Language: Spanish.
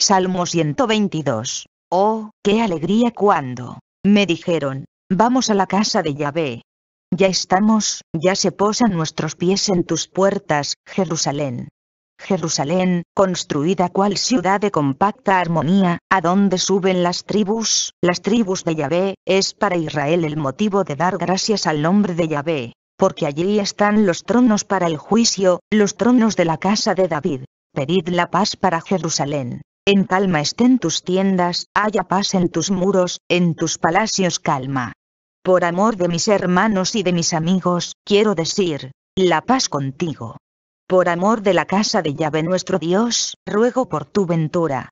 Salmo 122. Oh, qué alegría cuando me dijeron, vamos a la casa de Yahvé. Ya estamos, ya se posan nuestros pies en tus puertas, Jerusalén. Jerusalén, construida cual ciudad de compacta armonía, a donde suben las tribus, las tribus de Yahvé, es para Israel el motivo de dar gracias al nombre de Yahvé, porque allí están los tronos para el juicio, los tronos de la casa de David. Pedid la paz para Jerusalén. En calma estén tus tiendas, haya paz en tus muros, en tus palacios calma. Por amor de mis hermanos y de mis amigos, quiero decir, la paz contigo. Por amor de la casa de llave nuestro Dios, ruego por tu ventura.